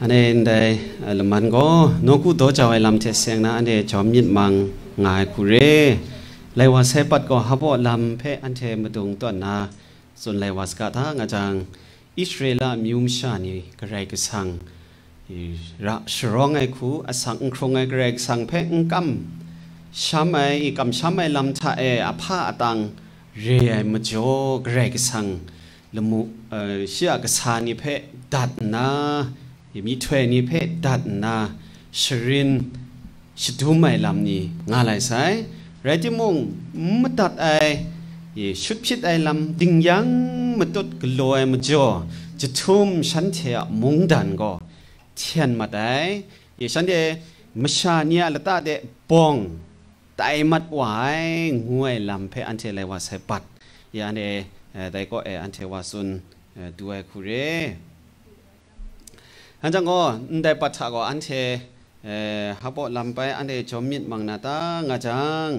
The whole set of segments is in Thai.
อันนี้ได้ลมันก็นกูโตจะไว้ลำเทเสียงนะอันนี้จอมยิดมังงายคุเรเลวาเซปัดก็ฮับว่าลำเพออันเทมาตรงตัวนาส่วนเลวาสกาทางอาจารย์อิสราเอลมิวมชานีกระไรกสังรกชรองไอคูอสังครองไอกระไรกสังเพอองกัมช้ำไอ้กัมช้ำไอ้ลำทาเออ้าตังเรียมจ่อกระไรกสังละมุเชียกสานีเพดัดนายมีถ้วนีเพดัดนาชรินชดูไม่ลำนี้งานไรสช่ไรที่มงมัตัดไอยชุดพิษไอลำดิ่งยังมัตุดกลอวมัจ่อจะทุ่มฉันเถียมงดันก็เทียนมาได้ยฉันเดมชาเนียละตาเดปองไตมัดไหวงวยลำเพอันเทเลวาเสปัดยันเดแต่ก็เออันเทวาสุนด้วยคุเรฮันจังก็ได้ปัจัยก็อันเชเอ่อฮับบอลำไปอันเดชมิดมังนาตางาจัง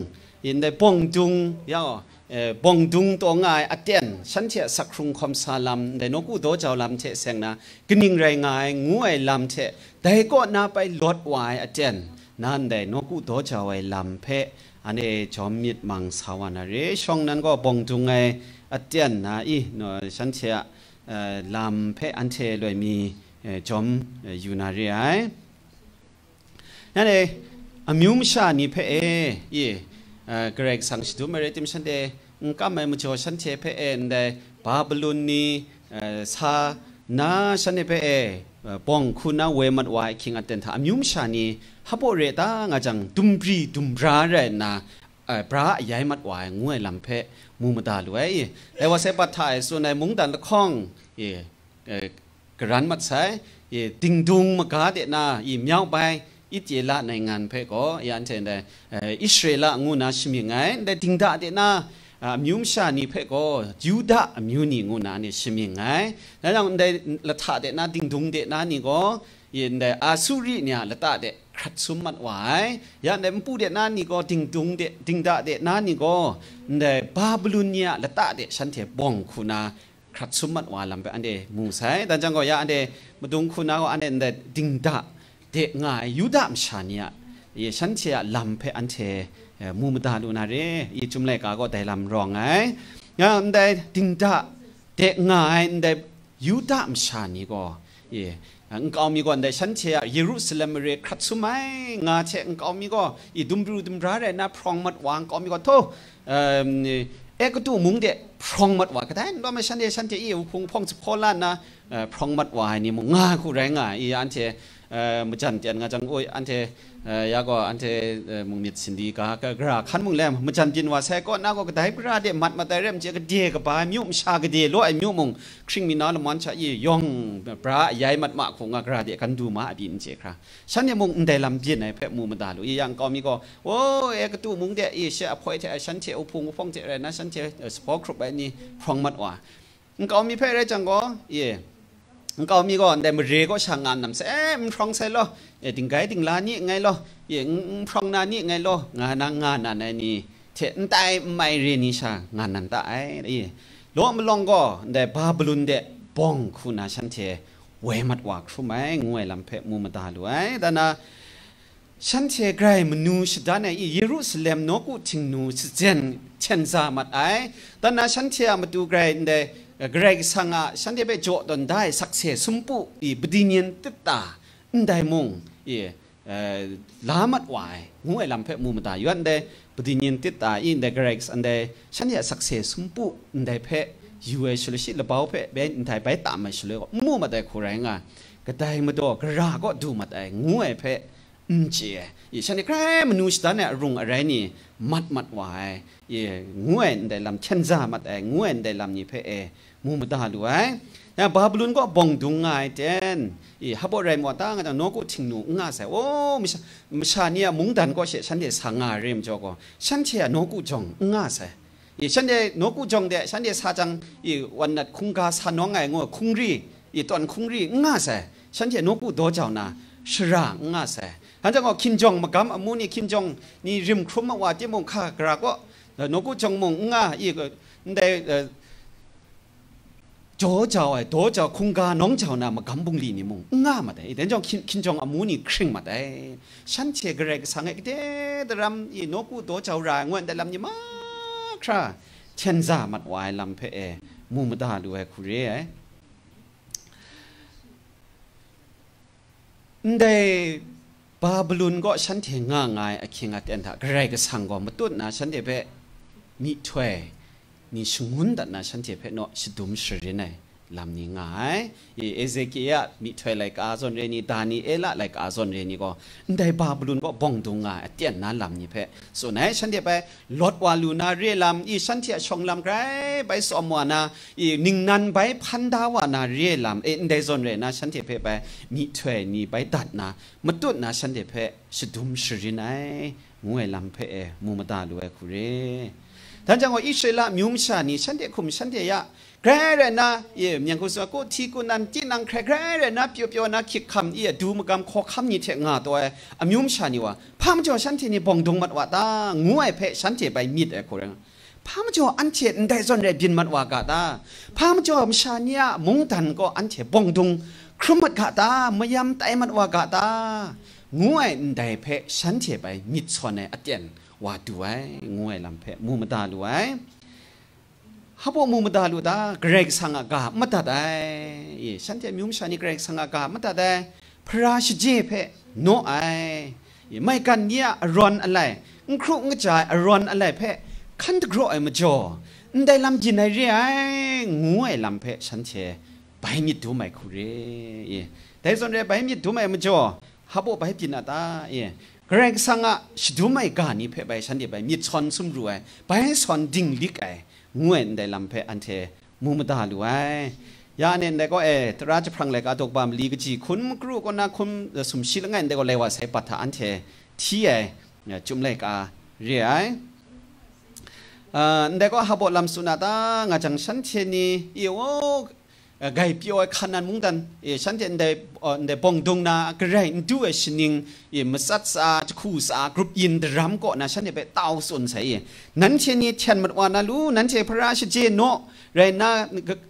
ยินได้ปองจุงยาวเอ่อปองจุงตัวง่ายอัดเตียนฉันเชสักครุงคมสาลำได้นกูโตเจ้าลำเชเสงนะกินิงไรง่ายงวยลำเชแต่ก็นาไปลดวายอัดเตียนนั่นได้นกูโตเจ้าไว้ลำเพอันเดชมิดมังสาวนาเรช่องนั้นก็ปองจุงไงอัดเตียนนะอีเนาฉันเชเอ่อลำเพอันเช่เลยมีจอมยูนารีไยนั่นเองอามิวมชานี่เพเอยี่เกรกสังสตุมาเรติมชันเดงก้าม่มุจฉันเชเพเอนได้บาบลูนนี่ซานาชันเนเพเอปองคุณนาเวมัดวายคิงอันเดนทาามิวมชานี่ฮับโอเรต้างาจังดุมบรีดุมราเรนนาพระย้ายมัดวายงวยลำเพมูมดาลวยแต่ว่าเสบัตไทยส่วนในมุงดันละข้องเอกรันมัดใช้ติงดุงมากาเดนาอีเมียวไปอิตเยละในงานเพก็ยันเชนได้อิสราเอลงูนาชิมีไงได้ติงดาเดนาမြုံရှာနေဖက်ကောယူဒအမျိုးနေငုံနာနေရှင်မြင်ငိုင်းဒါကြောင့်တဲ့လထတဲ့နာတင်းဒုံတဲ့နာနေကောယင်တဲ့အာစုရိညာလတတဲ့ခတ်စုမတ်ဝိုင်ယန်တဲ့ပူတဲ့နာနေကောတင်းဒုံတဲ့တင်းဒတဲ့နာနေကောတဲ့ဘာဘလူးညာလတတဲ့ရှန်တဲ့ဘောင်ခုနာခရတ်ဆုမတ်ဝါလမ်ပဲအန်တဲ့မူဆိုင်တန်ကြောင့်ကရအန်တဲ့မတုံခုနာကအန်တဲ့ဒင်းဒါတဲ့ငါယူဒမ်ရှာနီယာယေရှန်ချေလမ်ဖဲအန်ချေမူမတာလူနာရဲယေချုံလဲကာကောတဲလမ်ရောငိုင်ငါအန်တဲ့ဒင်းဒါတဲ့ငါအန်တဲ့ယူဒမ်ရှာနီကောယေအန်ကောမီကွန်တဲ့ရှန်ချေယေရုရှလမ်ရေခရတ်ဆုမိုင်ငါချေအန်ကောမီကောဤဒုံဒူဒုံရာရဲနာဖရောင်မတ်ဝမ်ကောမီကောထိုအမ်เอ็กตูมุงเดะพรองมัดวายก็ได้ดอมฉันเดฉันจะอีพงพงสิโคล้านนะพรองมัดวายนี่มงง่าคู่แรงอ่ะอีอันเชมจันเตียนงาจังโอ้ยอันเทยาก็อันเทมุงมิดสินดีกากกระขันมุงแลมมจันจินว่าแซก็น้าก็กระไดกระเดมัดมาแต่เริ่มเจกะเดียกปามิวมชากระเดียลไอมิวมงคริงมีน้าละมันชะยยองพระยายมัดมาคงกระเดกันดูมาอบินเจคราฉันเนี่ยมุงเดลำเจนในเพมูมาดาลุยยังก็มีก็โอ้เอกตูมุงเดียอีเชอพอยเทฉันเชอพุงฟองเจอะไรนะฉันเชสปอครบไปนี่ฟองมัดว่ามันก็มีเพร่จังก็เย่ก็มีก่อนแต่มเรก็ช่างงานนำเสมพรองใส่ลอเอดิงไกดิงลานี่ไงลอเังพรองนานี่ไงลองานงานนั่นนี่เทนตายไม่เรียนนี่ช่างงานนั่นตายอีลวงมลองก็แต่บาบลุนเดบองคุณาชันเทเวมัดวักฟูไหมงวยลำเพมูมาตาลุไอ้แต่นะฉันเชไกรมนูชดานไอ้เยรูซาเล็มนกูทิงนูสเจนเชนซามัดไอแต่นะฉันเชมาดูไกรเด Greg sanga sandi be jo don dai sakse sumpu i bedinian tita ndai mung i lamat wai ngu ai lampe mu mata yuan de bedinian tita i ndai Greg ande sandi sakse sumpu ndai pe yue shule shi le bau pe be ndai bai ta ma shule mu mata kurenga kadai mu do gra go du mata ngu ai pe nje i chani kra manu sta ne rung ra ni mat mat wai ye nguen de lam chen za mat ai nguen de lam ni phe e mu ma da lu ai na ba blun ko bong dung ngai ten i ha bo rai mo ta nga no ko ching nu nga sa o mi sha mi sha ni mung dan ko she chan de sang a rem jo ko chan che no ku jong nga sa 이 현대 노구정대 현대 사장 이 원낫 쿵가 산왕에 뭐 쿵리 이 또한 쿵리 응아세 현대 노구 도자나 시라 응아세 hắn cho có kim jong mà cắm mu ni kim jong ni rim khum mà wa tiêm mông kha kra có nó cũng trong mông nga y cái đây chỗ chào ấy chỗ chào không ga nóng chào nào mà cảm bung lì ni mông nga mà đấy đến trong kim kim jong mu ni khring mà đấy sẵn chế cái sáng ấy để làm y nó cũng chỗ chào ra nguyện để làm gì mà kra thiên giả mặt ngoài làm phê mu mà ta lùi khu ấy để บาบลูนก็ฉันเถง่ายอคิงอัเอนทาไกรก็สังก็มตุนนะฉันเถเปมีถวีชุงุนดนฉันเเปเนาะสิดุมสิรลำนี้ไง อีเอเซกียมีถอยไลกอาซอนเรนีดานีเอลาไลกอาซอนเรนีก็ได้บาบลุนก็บ้องดุงไงเตียนนั้นลำนี้เพะส่วนไหนฉันเดียไปลดวาลูนาเรียลำ อีฉันเทียชงลำไกรไปสมวานา อีหนึ่งนั้นไปพันดาวานาเรียลำเอ็นได้ซอนเรนาฉันเดียเพ่ไป มีถอยนี่ไปตัดนะมาตุนนะฉันเดียเพะสุดุมสุรินัยงวยลำเพะมูมตาลูเอคุเรท่านจังว่าอิสราเอลมิวมชานีฉันเดียคุมฉันเดียแครนะเย่ยังคุณสกุทีกุนันจินังแครแครนะเปียวเปียวนะคิดคำเย่ดูมกำขอคำนี้เถงาตัวอายุมชานิวะพามจ่อฉันเทนี่บองดงมัดวะตางวยเพฉันเทไปมีดเอคนงพามจ่ออันเชนได้ส่วนเรบินมัดวะกาตาพามจ่อมชานิยมงตันก็อันเชบองดงครุมัดกาตามยำไตมัดวะกาตางวยได้เพฉันเทไปมีดส่วนเนอเตียนว่าดูไว้งวยลำเพมุมตาดูไว้ฮับบกมูมดาลูดาเกรกสังกามาัดได้ฉันจะมีมุมชานิเกรกสังกามาัดได้ พระชเจเพโนไอไม่กันเนี่ย รอนอะไรครุงจายรอนอะไรเพคันตกรอไอมาจอได้ลำจินไอเรียงูไอ้ลำเพฉันเช ไปมิดูไม่คุเรแต่ส่วนเรไปมิดูไม่มาจอฮับบกไปจินอาตาเอเกรงสังะชดูไม่กานี่เพไปฉันเดียไปมิดชอนสมรวย ไปชอนดิ่งลิกไองวนได้ลำเพออันเทมุมตาด้วยยาเนนได้ก็เอตราชพรังเลกอาตกบามลีกจีคุณมกรูก็นาคุณสมชิลงันได้ก็เลวใส่ปัทตาอันเทที่เอจุมเลกอาเรียเอ่อได้ก็ฮับบลำสุนาตางาจังชันเชนีเอวกายพี่อ่าขนาดมุ่งตันเออฉันจะได้เได้ปองดงนาก็ไรนด้วยชิ่งเ่งเออมาสัตสาจะคู่สากรุปยินดรัมก่อนนะ ฉันจะไปเต้าส่วนใส่นั่นเช่นนี้ฉันมาว่านะรู้นั่นเช่พระราชเจโนเรน่า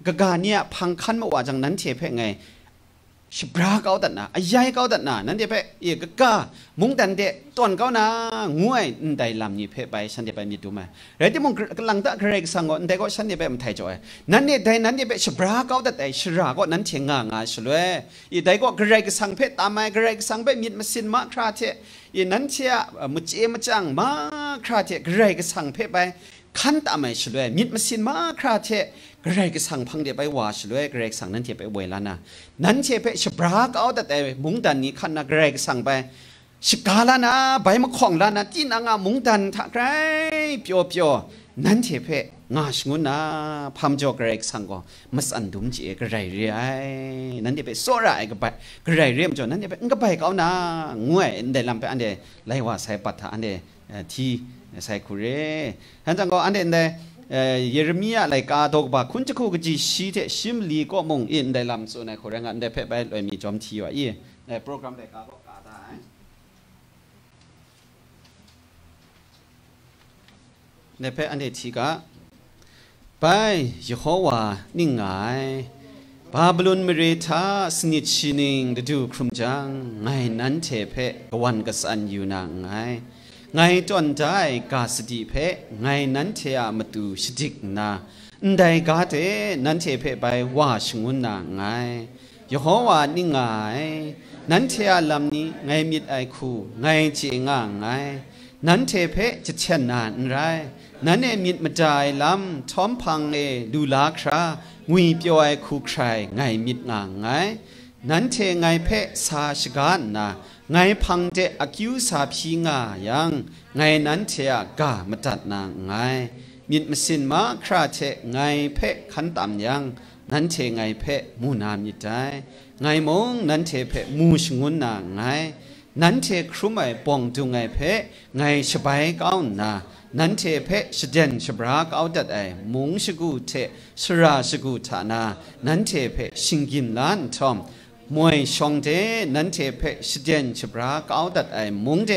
กกาเนียพังคันมาว่าจังนั้นเช่เพ่ไงชิบราเขาตัดนะอายายเขาตัดนะนั่นเดี๋ยวไปเอกก้ามุงตันเดตอนเขานะงวยนได้ลำนี้เพ่ไปฉันเดี๋ยวไปมีดูมาเรื่องที่มึงกำลังตัเกรกสังก์แต่ก็ฉันเดี๋ยวไปมันไทยจ่อยนั่นเนี่ยได้นั่นเดี๋ยว่ปชิบราเขาตัดแต่ชิราก็นั่นเชียงงางาสลวยอีได้ก็เรกสังเพ่ตามมาเรกสังเพ่มีดมาสินมาคราเทอีนั่นเชียมุจเอมจังมาคราเทเรกสังเพ่ไป ขันตามมาสลวยมีดมาสินมาคราเทเรกสังพังเดียไปว่าชลวยเรกสังนั้นเทียไปเวลานะนั้นเทียไปฉบรากเอาแต่แต่มุงดันนี้ขันนะเรกสังไปชิกาลานะใบมะของลานะจีนางามุงดันทักไรเปียวเปียวนั้นเทียไปงาชงุนะพามจอกเรกสังก็มัสันดุมจีกรกเรียนั้นเดียไปโซระไอกไปกรกเรียมจอนั้นเดียไปงกไปเขานะงวยเดลํมไปอันเดไลว่าใส่ปัตตาอันเดที่ใส่คุเรฮันจังก็อันเดเดเยเรมีอะไรกาดกบาคุณจะคู่กัจีชีเทชิมลีก็มงอินได้ลำส่วนในคนรงงานได้เพ่ไปเลยมีจอมทีว่าอีในโปรแกรมได้กากกาได้ในเพ่อันเดทีกาไปยโฮวานิ่งไงบาบลุนมเรทาสนิชินิงดูครุมจังไงนั้นเทเพ่กวันกษันอยู่นางไงไงจนใจกาสติเพไงนั้นเทียมาตูสติกนาได้กาเต นั้นเทเพไปว่าชงุนนาไงยหฮวานี่ไง นั้นเทียลำนี้ ไงมิดไอคู ไงเจง่าไง นั้นเทเพจะเชนนานไร นั้นเอมิดมาจายลำท้อมพังเอดูลาครางูปียวไอคูใคร ไงมิดง่าไง นั้นเทไงเพ สาชกานนาไงพังเจอคิวสาพีงายังไงนั้นเทกามาจัดนางไงมิดมสินมาคราเชไงเพะขันตามยังนั้นเชไงเพะมูนามีใจไงมงนั้นเชเพะมูชงุนนางไงนั้นเชครุไม่ปองดูไงเพะไงสบายก้าวนานั้นเชเพะสเดนสบราก้าาจัดไอมงสกูเชสราสกูฐานา นั้นเชเพะชิงกินล้านทอมมวยชงเจนันเทเพชเจนชบราเก้าตัดไอมุงเจ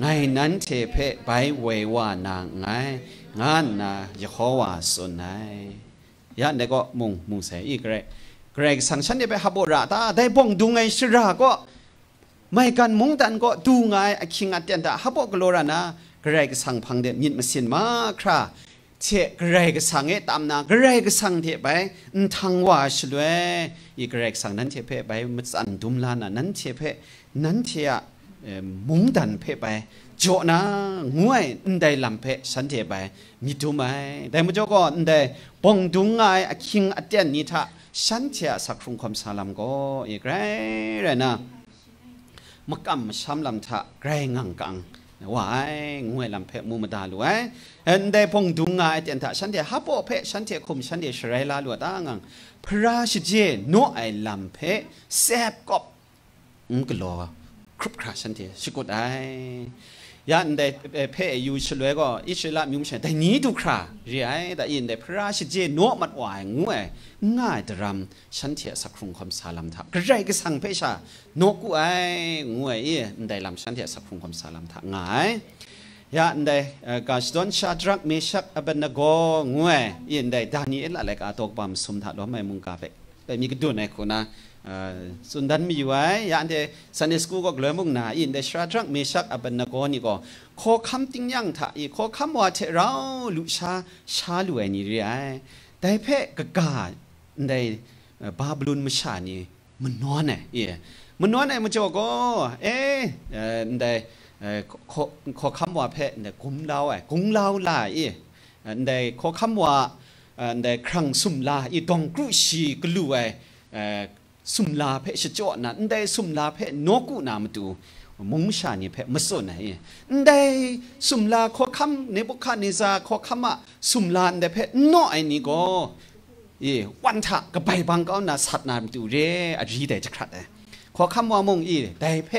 ไงนันเทเพไปเววานางไงงานนะยะขอว่าสุนไยยันเด็กก็มุงมุงเสียอีกเลยเกรกสังชันเดไปฮับบบราตา ได้บ่งดูไงชราก็ไม่กันมุงตันก็ดูไงคิงอัดยันตาฮับบบกโลรานะเกรกสังพังเดมินมาเสียนมาคราเชะกรกสังเอตามนากรกสังเทไปทางว่าชลวยอีกรกสังนั้นเทเพไปมันสันดุมลานะนั้นเทเพนั้นเทียมุงดันเพไปโจนะงวยได้ลำเพฉันเทไปมีดูไหมแต่เมื่อก็ได้ปองดุงไอคิงอัตเตียนนีทะฉันเทียสักฟุงความสาลัมก็อีกรรเลยนะมักอำช้มลำทะไกรงังกังว่าไอ้งวยลำเพมูมดาลวยเอ็นได้พงดุงไอเจนท่าฉันเดียฮับโอเพฉันเดียคุมฉันเดียชไรลาลวดางังพระชเจโนไอ้ลำเพแซบกบงกลวครุบคราฉันเดียชกุดไอยันเดเพยยูชลวยก็อิสลามิวเชนแต่นี้ดูคราเรียแต่อินเดพระราชเจโนมัดวายงวยง่ายดรามฉันเถียสักครุงคำสาลัมทักไรก็สั่งเพชานกูไองวยอีนได้ลำฉันเถียสักครุงคำสาลัมทักง่ายยันเดกาสดอนชาดรักเมชักอเบนโกงวยอินเดดานีเอลอะไรก็ตกบัมสมทัดล้อมไม่มุงกาเปแต่มีกระดูนในคนนะสุนันมีไว้ยานเดสันสกูก็เลยมุงนาอินเดชราจักเมชักอบันนกอนี่ก็โคคำติงยังทะอีโคคำว่าเชเราลุชาชาลุเอนี่เรียแต่เพ่กกาในบาบลุนมชานี่มันนอนเนี่ยมันนอนเนี่ยมันจะก็เอ๊ะในโคคำว่าเพ่ในกุมเราเอ้กุมเราลาะเอในโคคำว่าในครั้งสุ่มลายอีตองกรุชีกลัวไอ้สุมลาเพชจอดนะได้สุมลาเพนกูนามตูมุงชาเนี่ยเพมสนไหนได้สุมลาขอคำเนบุคานิซาขอคำอะสุมลาได้เพนอไอนี่ก็เยวันทะกับใบบางก็น่ะสัตนามตูเรอรีแต่จะครัดเลยขอคำว่ามงอีได้เพ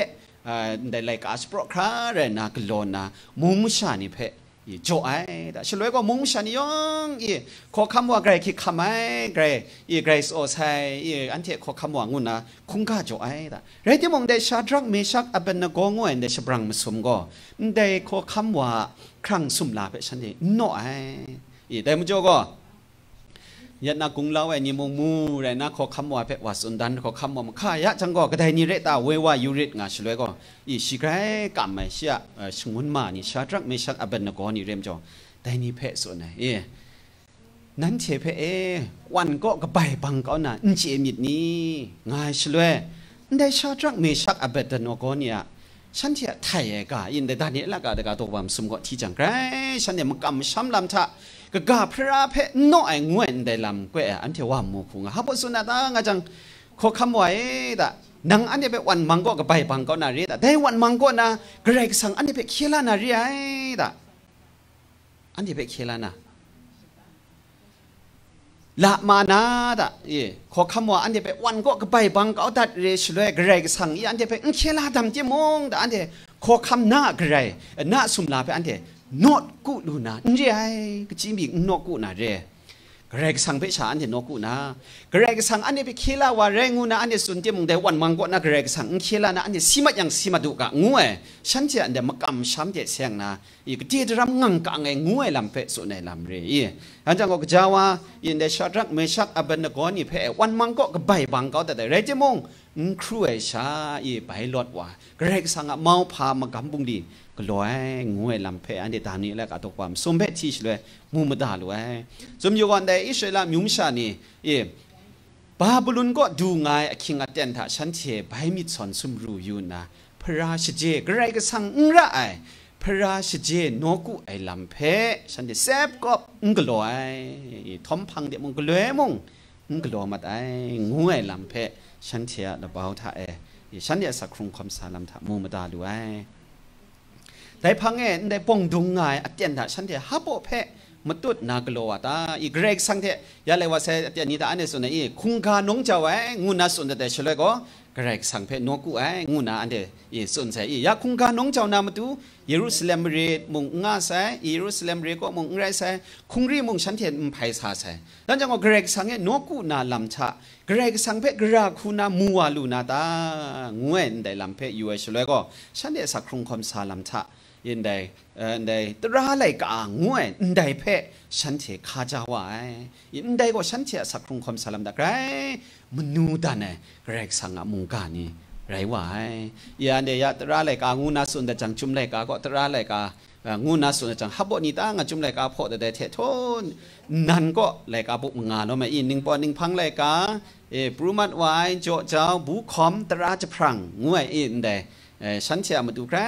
อ่าได้ไลกาสโปรคราเรนากลอนะมุงชาเนี่ยเพ이 좋아이다. 실로에고 몽샤니 영 이, 코카무아 그래 키카마이 그래 이 그레이스 오사이 이 안티에 코카무아 응우나 쿵가 좋아이다. 레디 몽데 샤드락 메샥 아벤나고고 엔데 네 샤브랑 무숨고 근데 음, 코카무아 크랑 숨라베 샤니 노아이 이 대무조고 네ยันนักุงเล่าไอ้นิมมูไรนะขอคำว่าเพชรวัสุนดันขอคำว่าข้ายะจังก็กระไดนิเรตาเวว่ายุริตงาช่วยก็อีสิไกรกำไม่เสียสมุนมานี่ชาตรักไม่ชักอเบนกอนี่เรียมจ่อแต่นี่เพชรส่วนไหนเอนั้นเชเพเอวันก็กระไปบังก็น่ะอินเชมิดนี้งาช่วยได้ชาตรักไม่ชักอเบนกอเนี่ยฉันที่ไทยก็ยินแต่ด้านนี้ละก็เด็กตัวบําสมก็ที่จังไกรฉันเนี่ยมันกำช้ำลำทะก็กาพระเพน้อยงวนได้ลำก็อันที่ว่ามูพุงฮับสุนัตางจังขอคำไว้ดะนังอันนี้เป็นวันมังก็กัไปบังก็นารียดแต่วันมังก็นะเกรกสังอันนี้เป็นเคลานาเรียดะอันนี้เป็นเคลานะละมานาดะเอขอคำว่าอันนี้เป็นวันก็กไปบังก็ตัดเรชเลยเกรกสังอันนี้เป็นเคลาดำเจมงดะอันนี้ขอคำหน้าเกรหน้าสุมลาเป็นอันนี้ not good lu na nje ai ka chim bi not good na re greg sang pe chan he not good na greg sang ane bi khila wa re ngu na ane sun te mung de wan mang go na greg sang khila na ane simat yang simat du ka ngu e shan che ande makam sham je seng na i ka ti ram ngang ka ngai ngu e lam pe so ne lam re i an jang go jawa in de shadrak me shak aban na go ni pe wan mang go ka bai bang go da de re je mong ครัวชาอีไปลถดว่าเรกสังเมาพามากำบุงดีก็ลอยงวยลำเพอันเดตานี้แล้วก็ตกความ สมเพชชี่เลยมูมดาลวยสมยูวันใดอิสราเอลมิมชานี่เอบาบุลุนก็ดูง่ายคิงอัตเดนทาฉันเชไปมิดสอนสมรู้อยู่นะ พระราชเจกไรก็สังอุระไอพระราชเจนกุไอลำเพฉันเดเซบก็อุงกลอยทอมพังเดมงกลอยมงอุงกลอยมาได้งวยลำเพฉันเทียระเบาท่าเอฉันเนี่ยสักครุงคำสาลัมท่ามูมตาด้วยได้พังเงินได้ปงดุงไงอาจารย์ท่าฉันเทียฮับโอเพะมตุดนากลัวตาอีเกรกสังเทยาเลวเสอาจารย์นี่ตาอันนี้ส่วนนี้คุงกาหนงจะไว้งูน่าสนแต่เฉลยก็กระไสังเพนกูไอ้งูนาอันเดยสนใจอียาคงการน้องเจ้านามาตูเยรูซาเล็มเรมุงงาใส่เยรูซาเล็มเรก็มุงไรใส่คงรีมุงฉันเทียนมภัยซาใส่ดังจังก็กระไสังเนกูนาลำชะกระไสังเพกระคูนามัวลูนาตางเวนได้ลำเพอยูเอชชลวยก็ฉันเดียสักครุงคมซาลำชะยินได้เอินได้ตราไหลกางงวยอนไดเพฉันเถคาจาวายอินได้ก็ฉันเถสักครุงคมซาลำดักไรมันนูตานะแรกสังกมุงกานีไรวะไอ้ยาเดียตระเลกางูนาสุนเดจังจุมเลกาก็ตระเลกางูนาสุนเดจังฮับบนีตางจุมเลกาพอดเดเททนนั่นก็เลกาบุงานเนาะไมอินหนึ่งปอนหนึ่งพังเลกาเอปรุมัดไว้โจเจ้าบุคอมตระจะพรังงวยอินเดฉันเชื่อมาดูใคร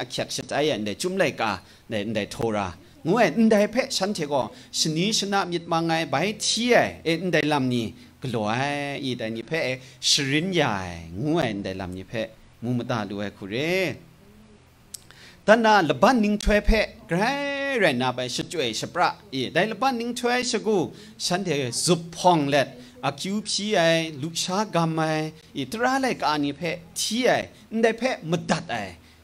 อักเสบเสียใจเดจุมเลกาเดเดโทรางวยเดเพฉันเชื่อก็ชนีชนะมิดมาไงใบเทียเอ็นเดลำนี้กลัวไอ้อีแต่น่เพ่ชรินใหญ่งูเอ็นแต่ลำนี่เพ่มุมตาดูให้คุเรตอนนั้นลบันนิงช่วยเพะใครแรนนาไปช่วยชปราอีได้ลบันนิงช่วยชกูฉันเดถอสุพองเล็ดอาคิวพี่ไอ้ลูกชากามไออีตราเลกานี่เพ่ที่ไอ้ในเพะมดัดไอ้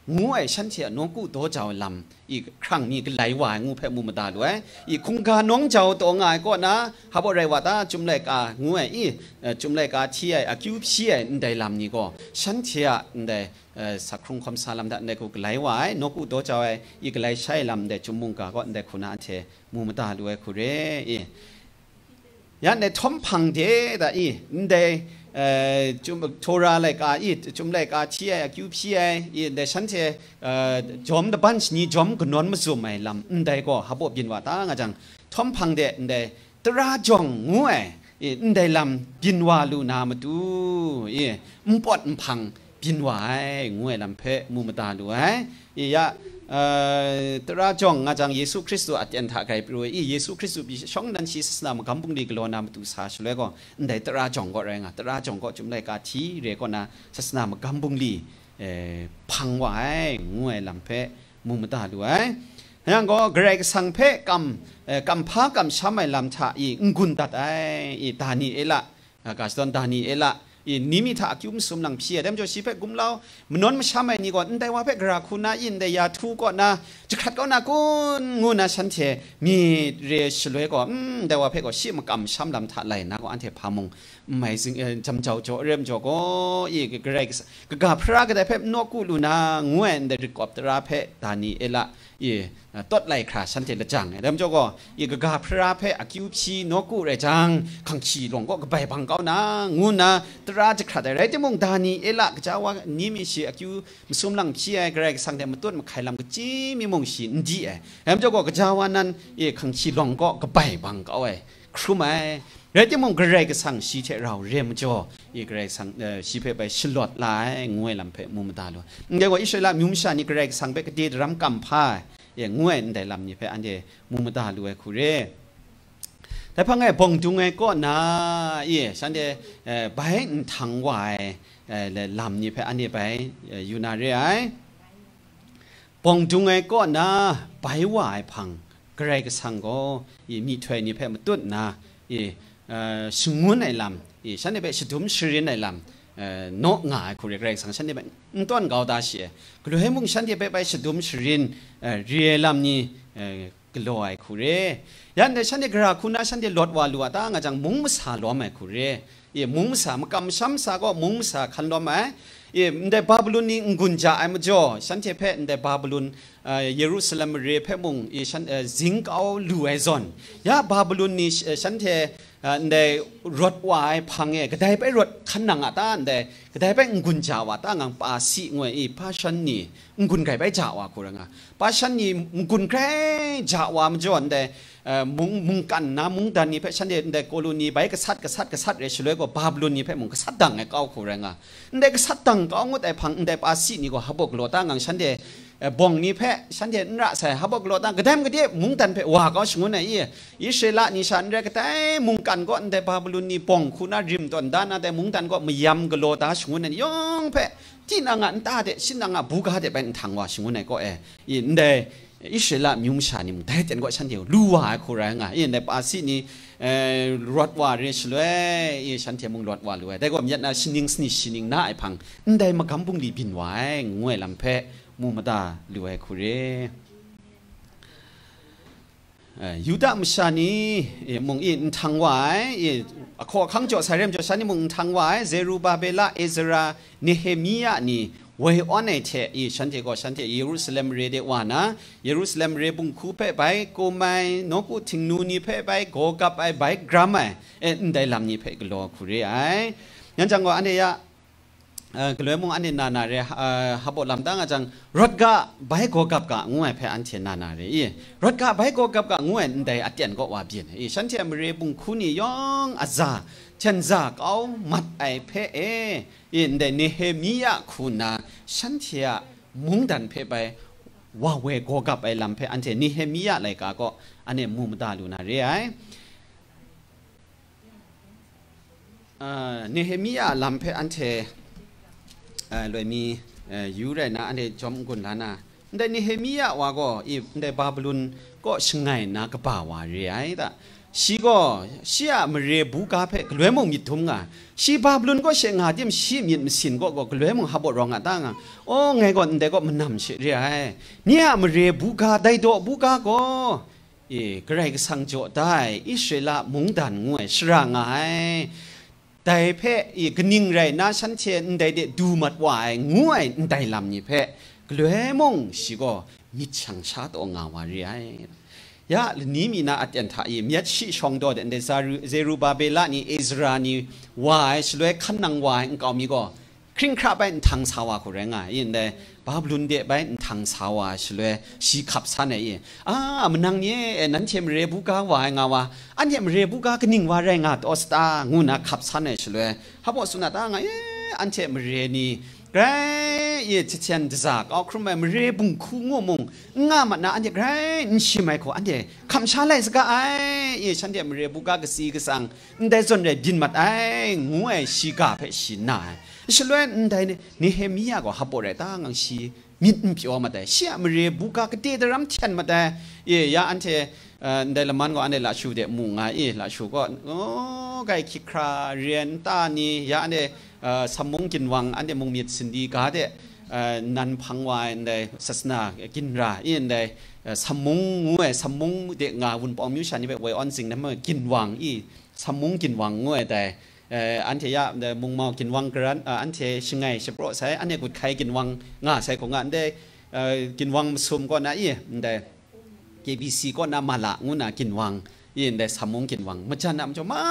ngu ai sẵn chia nong cụ tố chào làm y khang ni cái lấy hoài ngu phải mù mà ta luôn y khung ca nong chào tổ ngài có na hà bộ rầy ta chum lại cả ngu ai y chúng lại cả chia ai cứu chia để làm gì có sẵn chia để sắc không không xa làm đã để cụ lấy hoài nong cụ tố chào ai y cái lấy sai làm để chúng mùng cả có để khuna anh chế mù mà thom luôn cụ rê y ยันในทอมพังเจแต่อีนี่จุมโทราเลยกาอีจุมเลยกาเชียคิวพี่ไอเดชันเชจอมดะบันชนีจอมกนนมาสูไม่ลำอันใดก็ฮับบบินว่าตางอาจังทอมพังเดอันใดตราจงงวยออันใดลำบินว่าลูนามาดูอีอุปอดอุพังบินว่าไองวยลำเพมุมตาดูไอยะตราจงอาจารย์เยซูคริสต์อัตยันทากายปรวยอีเยซูคริสต์บิช่องนั้นชีสนามกัมบุงดีกลัวนามตุสาชเลยก็ได้ตราจงก็แรงอ่ะตราจงก็จุมในกาชีเรียก็นะศาสนามกัมบุงดีพังไหวงวยลำเพะมุมตาด้วยนั่นก็เกรกสังเพะกำกัมพากัมช้ำไม่ลำชาอีงุนตัดไออีตานีเอละกาสตอนตานีเอละอีนิมิตาคิมสมหลังเพียเดมจะชีเพกุมเล่ามนนมชาไม่นี่ก่อนแต่ว่าเพกราคุณาอินแต่ยาทูก่อนนะจะขัดก็นะกุนงูนะฉันเทมีเรศเลวยก่อนแต่ว่าเพกก็ชีมกำช้ำลำทะไหลนะก็อันเทพามงไม่ซึงจำเจ้าโจเริ่มโจก็อีกเกรกกะพระก็ได้เพกนกูลูนางเวนได้รกอบตราเพตานีเอละอีตัดไหลคราชันเจลจังเดิมเจ้าก็อีกกาพระเพอากิวพีนกูไรจังขังชีหลงก็กใบบังเกานางูนะ ตราจะขาดอะไรจะมองดานีเอละกจะว่านี่มีชีอากิวมสุมลังชีไอกระไรสังเดมต้นมาไข่ลำก็จีมีมองชีนดีเดิมเจ้าก็กจะว่านั้นเอีขังชีหลงก็กใบบังเก้าไอครูไหมเรจะมองกระไรก็สั่งชีเทเราเรียมจ่ออีกระไรสั่งชีเพไปชลอดลายงวยลำเพมุมตาลวเดี๋ยวว่าอิสลามยุมชานี่กระไรก็สั่งไปกระดีดรำกำพาอย่างงวยแต่ลำนี้เพื่ออันเดมุมตาลวคุเรแต่พังไงปงจุงไงก็นาเย่ฉันเดไปทางวายลำนี้เพื่ออันเดไปอยู่นาเรไอปงจุงไงก็นาไปวายพังกระไรก็สั่งก็มีถวยนี้เพืมาตุ้นนะเย่สุงุนไอลำอีฉันเนี่ยไปชุดมชรินไอลำนกงาคุเรกเรกสังฉันเนี่ยไปต้นเกาตาเสียกลัวให้มุ่งฉันเนี่ยไปไปชุดมชรินเรียลำนี่กลัวไอคุเรยันเนี่ยฉันเนี่ยกระคุณนะฉันเนี่ยลดวาลัวตางาจังมุ่งมาสาล้อมไอคุเรอีมุ่งมาสามกำช้ำสาก็มุ่งมาสาคันล้อมไอ็นบาบิลุนนี่กุญจาไอ้มาจ่อฉันเทเพในบาบิลุนเยรูซาเล็มเรียเพมุงฉันซิงเอาลูเไอซอนยาบาบิลุนนี่ฉันเทในรถวายพังเอก็ได้ไปรถขนนังอ่ะตานแตก็ได้ไปกุญจาวะตางังปาสิงวยอีปาชันนี่กุญไก่ไปจ่าวะกูรังอ่ะปาชันนี่กุญแค่จ่าวะมันจ่อนแต่มุงมุงกันนะมุงดันนี่เพฉันเดนเดกโกลูนีไปกษัตริย์กษัตริย์กษัตริย์เรชลวยก็บาบลูนีเพชมุงกษัตริย์ดังไอ้ก้าวขึ้นงอ่ะเด็กษัตริย์ดังก้าวงดไอ้พังเด็กปัสสีนี่ก็ฮับบกโลต่างงฉันเดบองนี่เพชฉันเดนระใส่ฮับบกโลต่างก็เดมก็เดี๋ยวมุงดันเพชว่าก็ชงวนไอ้ยี่งเสละนี่ฉันเรก็แต่มุงกันก็เด็กบาบลูนีบองคุณน่าริมตอนด้านนั้นด็กมุงดันก็ไม่ยำกโลต่าชงุนไอ้ยองเพชที่นางอันตาเดชินางอันบุกฮัเดเป็นทางว่าชงวนไอ้ก็เอ๋ยินเดอิสราเอลมิวมชานิมได้แต่ก็ฉันเดียวลู่ว่าโครงงานอินในปาซีนี่รถว่าเรื่องเลยอิฉันเทียมงรถว่าเลยแต่ก็มีนะชินิงสนิชินิงน่าไอพังได้มากำปุ่งดีบินไว้งวยลำเพะมูมาดาเลยคุเรยูดามชานีมงอินทางไว้อขอขังจอดสายเรียมจอดชานีมงทางไว้เซรูบาเบลาเอซราเนเฮมียานี่ we one che i shante go shante jerusalem re de wana jerusalem re bung khu pe bai ko mai no ku thing nu ni pe bai go ka bai bai grama en dai lam ni pe glo khu re ai nyan chang go ane ya uh, glo mong ane na na re uh, ha bo lam dang chang rot ga bai go kap ka ngue pe an che na na re i rot ga bai go kap ka ngue en dai atyan go wa bien i shante am re bung khu ni yong aza ฉันจากเอามัดไอเพเอยินเดนิเฮมียาคุณาฉันเทียมุงดันเพไปว่าเวโกกับไอลำเพอันเทนิเฮมียอะไรกาก็อันเนี้มุมตาลูนาเรียนิเฮมียาลำเพอันเทเลยมีอยู่เลยนะอันเยจอมกุนลานะแต่นิเฮมียาว่าก็อีเดบาบลุนก็ช่างไงนะกบ่าวาเรีย้ต่西个西啊，没热不咖啡，个雷蒙密通啊，西巴布伦个些伢点西密没信个个个雷蒙哈不让啊当啊，哦，伢个你得个没难些热哎，你啊没热不咖带多不咖个，咦，个来个上脚带，一水啦蒙蛋我是让哎。ต่เพ่อีกนิ่งไรนะฉันเชนได้เดดูมัดวายงวยได้ลำนี่เพ่กลัวมงสิก็มิดชังชาตองาวารีไอยะนีมีนาอัตยันทายมีชิชองดอดเดซาเซรูบาเบลานี่อิสรานีวายสลวยขันนังวายงกอมีก็คริ่งคราบไปทางสาวาคนแรงอ่ะยินเดบาบลุนเดไปทางสาวาสลวยสีขับซานเอี่ยอ่ามันนังเนี่ยนั้นเชมเรบุกาวายงาวาอันเชมเรบุกากนิ่งวาแรงอ่ะตอสตางูนาขับซานเอี่ยสลวยฮับว่าสุนัตอ่ะไงอันเชมเรนี่ไกรเยจิเชนดซากเอาครุมเรบุงคูงมงงามนะอันเดไกรนชิไมโคอันเดคำชาไลสกาไอเยชันเดมเรบุกากสีกสังได้จนได้ดินมัดไองูไอชิกาเพชินาฉลวนได้นี่เฮมียก็ฮับปอเรตางังชีมิดปิอมาแต่เชียมเรบุกากเตดรัมเทนมาแต่เยยาอันเทได้ละมันก็อันเดละชูเดมุงไอละชูก็โอ้ไกคิคราเรียนตานี่ยาอันเดสมงกินวังอันเดมงมีสินดีกาเดนันพังวายในศาสนากินราอีนในสมุงงวยสมุงเด็กงาวุนปอมยุชันนี่แบบไวออนสิ่งนั้นมากินวังอีสมุงกินวังงวยแต่อันเทียเดมุงเมากินวังกระนั้นอันเทชิงไงเฉพาะใช้อันเนกุดไข่กินวังงาใช้ของงานได้กินวังสมก็นะอีแต่ีซีก็นามาละงูนากินวังอีแต่สมุงกินวังมันจะนำจะมา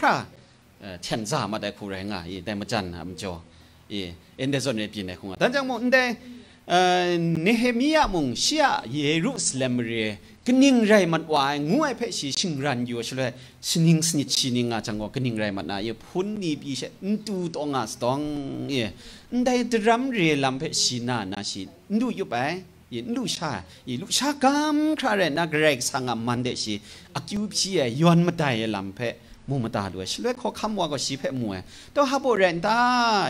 คราเช่นซามาได้คู่แรงอ่ะอีแต่มาจันอ่ะมันจ่ออีเอ็นเดซอนเนียปีนเนี่ยคงอ่ะแต่จังมองเดเนเฮมียมงเชียเยรูซาเล็มเรียกนิ่งไรมันวายงูไอเพชรชิงรันอยู่ช่วยสนิงสนิชินิงอ่ะจังก็กนิ่งไรมันอ่ะยพุนนี่ปีเชนดูตองอ่ะสตองเยนได้ดรัมเรียลำเพชินานาชินดูอยู่ไปยินลูชายินลูชากรมคราเรนักเรกสังอามันเดชีอักิวพี่ยอนมาได้ลำเพมุมตาด้วยช่วยข้อคำว่าก็ชีเพมวยต้องฮับโบเรนตา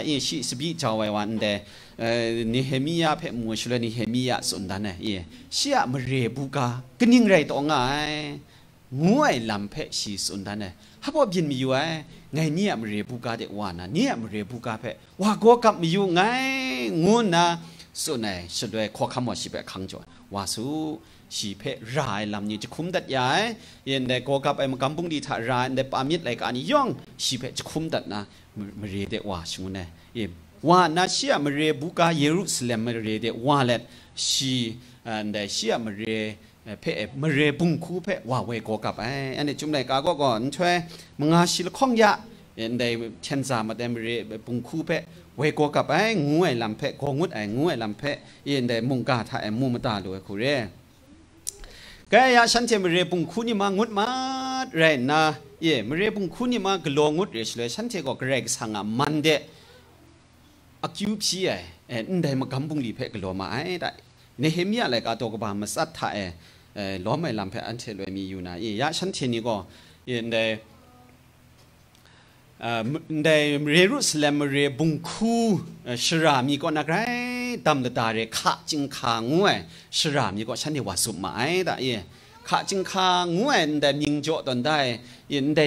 อีชีสบีชาวไว้วันเดนิเฮมียาเพมวยช่วยนิเฮมียาสนดันเนี่ยเอเชียมเรบุกากนิ่งไรตองไงงวยลำเพชีสนดันเนี่ยฮับโบบินมีอยู่ไงไงเนี่ยมเรบุกาเดวานะเนี่ยมเรบุกาเพว่าก็กับมีอยู่ไงงูนะส่วนไหนช่วยข้อคำว่าชีเพขังจวนว่าสู้สีเพรายลำนี้จะคุ้มตัดยายยันเด็กก็กับไอ้มากำปุงดีถ่ารายเด็กปามิดอะไรกันนี้ย่องสีเพจะคุ้มตัดนะมาเรียเดว่าชิมุนเอี่ยว่านาเชียมาเรียบุกาเยรูซาเล็มมาเรียเดว่าเล็ดสีอันเดเชียมาเรียเพะมาเรบุงคูเพะว่าเวกกับไอ้อันนี้จุ่มไหนกาก็ก่อนช่วยมงาชิลข้องยะเอ็นได้เช่นสามาเดมเรบุงคูเพะเวกกับไอ้งูไอ้ลำเพะโกงุดไอ้งูไอ้ลำเพะเอ็นได้มุงกาถ่ายมุมตาด้วยคุเร่กายาฉันเทมเรปุงคุนิมางุดมาไรนะเย่มเรปุงคุนิมากลองุดเรชเลยฉันเทก็เกรกสังมันเดอคิวพี่เอเอ็นได้มากำบุงลีเพกลอมาไอ้ได้ในเฮมีอะไรก็ตัวกบามาสัตถะเอเอล้อมไม่ลำเพอันเทเลยมีอยู่นะเอยาฉันเทนี่ก็เอ็นได้เอ่อในเรรุสแลมเรบุงคูชรามีก็นักไรดำลดตาเรขาจิงขางวยสรามีก็ฉันเดวาสุมาไอตาเยขาจิงขางวยแต่มิงโจตอนได้ยินได้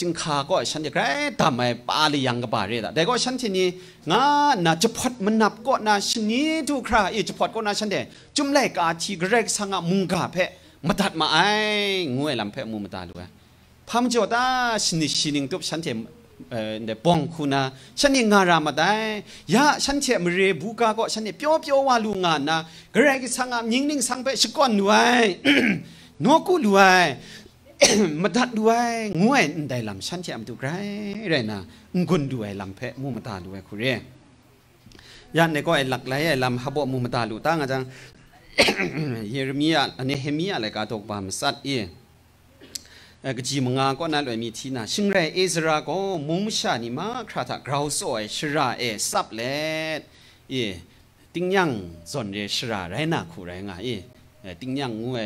จิงคาก็ฉันจะแกรทำไมปาลียังกับบาเรดแต่ก็ฉันที่นี่งานาจะพอดมันนับก็นาชนิดูุกคราอจะพอดก็นาฉันเด จุ่มแรกอาทีแรกสังมุงกาเพะ มาตัดมาไอ้งวยลำเพะมุมตาด้วยพามจอดาชนิชินิงตุบฉันเมเอ่อเดปองคุณนะฉันเนี่งารามาได้ยาฉันเชื่อมเรบูกาก็ฉันเนี่ยเปียวเปียววาลุงานนะกระไรก็สังอายิงนิงสังเปสก้อนด้วยนกูด้วยมาดัดด้วยงวยได้ลำฉันเชื่อมตุกไรไรนะงุนด้วยลำเพะมูมาตาด้วยคุเรียยันในก็ไอหลักไรไอลำฮับบมูมาตาลูตั้งอาจารย์เยเรมียอันนี้เฮมียอะไรกาตกบามสัตย์เอကကြီးမငါကောနာလွယ်မီတီနာရှင်ရဲအိစရာကောမုံရှာနီမာခရာတာဂရောဆောအရှရာအဆပ်လက်အေတင်းညံဇွန်ရဲရှရာရဲနာခူရဲငါအေတင်းညံငွေ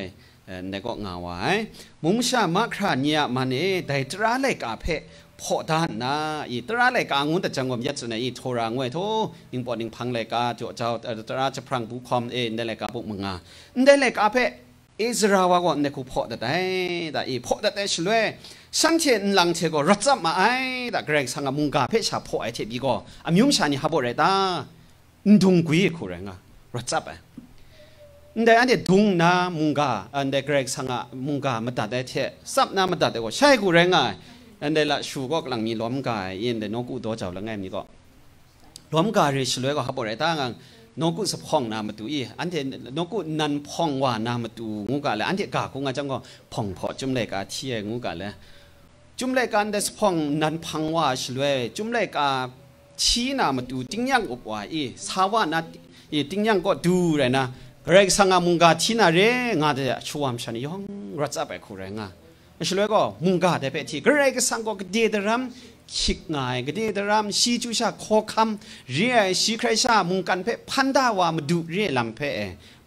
နေကောငါဝိုင်မုံရှာမခရာနီယမနေဒိုင်တရာလက်ကဖက်ဖောဒါနာဤတရာလေကာငုံတချံငုံယက်စနေဤထိုရာငွေထိုနင်းပေါ်နင်းဖန်လေကာကြောเจ้าတရာချဖရန်ဘူးခွန်အေနေလေကာပုမငါနေလေကာဖက်อิสราว่าก็เนคุพอแต่แต่แต่อีพอแต่แต่ช่วยสังเทนหลังเทก็รัจับมาไอ้แต่เกรงสังมุงกาเพชาพอไอเทบีก็อามิวมชานี่ฮับอะไรตาดุงกุยคุเรงอะรัจับไอันเดอันเดดุงนามุงกาอันเดเกรงสังมุงกามาตัดได้เทสับนามาตัดได้ก็ใช่กูเรงอะอันเดละชูก็กำลังมีล้อมกายเย็นเดนกูโตเจ้าละไงนี่ก็ล้อมกายเรื่อยๆก็ฮับอะไรตางังน้องกูสะพองนามาตูอีอันเทน้องกูนันพองว่านามาตูงูกะแล้วอันเทกากงาจังก็พองพอจุ่มเลกาเทียงูกะแล้วจุ่มเลกันเดสพองนันพังว่าชลวยจุ่มเลกาชี้นามาตูติงยังอบว่าอีสาวานาอีติงยังก็ดูเลยนะเรกสังมุงกาทีนาเรงาเดชวามชันยองรัชไปคูเรงาชลวยก็มุงกาเดเปทีเรกสังก็เดดรัมคิดง่ายก็ดีแต่รำชีจูชาโคคำเรียชีใครชามุงกันเพพันดาวามาดูเรียลำเพ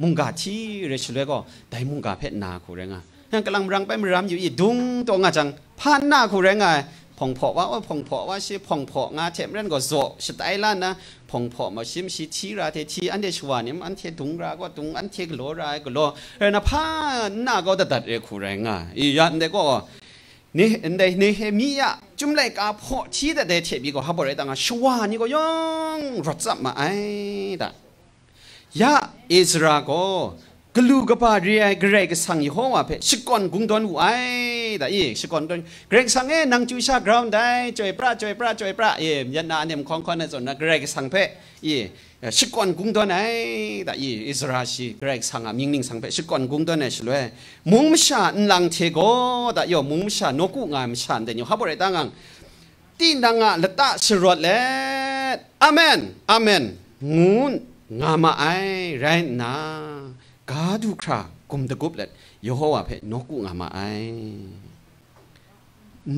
มุงกาที่เรชเลก็ได้มุงกาเพนาคูเรงอ่ะยังกำลังรังไปมรำอยู่อีดุงตัวงาจังพันหน้าคูเรงอ่ผ่องเพาะว่าผ่องเพาะว่าชื่อผ่องเพาะงาเทมเรนก็โสสไตล์ล้านนะผ่องเพาะมาชิมชีทีราเทที อันเดชวานิมอันเทถุงราก็ถุงอันเทกโลรายก็โลเอนะพันหน้าก็ตัดเรคูเรงอ่ะอียันเด็กก็นี่เด็กนี่เฮมีอ่ะ 줌레가 포 지대 대체 미고 하버에 당아 슈와 아니고 영 로짜마 아이다 야 이스라고 กลูกปาเรียเกรกสังยโฮวาเพชิกอนกุงดอนอูไอแต่อีสกอนดอนเกรกสังเอนังจูชากราวด์ได้จอยปราจอยปราจอยปราเอ็มยันนาเนี่ยมของคนในส่วนนะเกรกสังเพอีสกอนกุงดอนไอแต่อีอิสราชีเกรกสังอ่ะมิงนิงสังเพชิกอนกุงดอนเนี่ยช่วยมุงมชาอันลังเทโกแต่โยมุงมชานกุงามชานเดียวฮับบริตังังตีนังอ่ะละตาสรดเลอเมนอเมนงูงามาไอไรนะกาดูครากุมตะกุบเลยยโฮวาเพนกุงามาไอ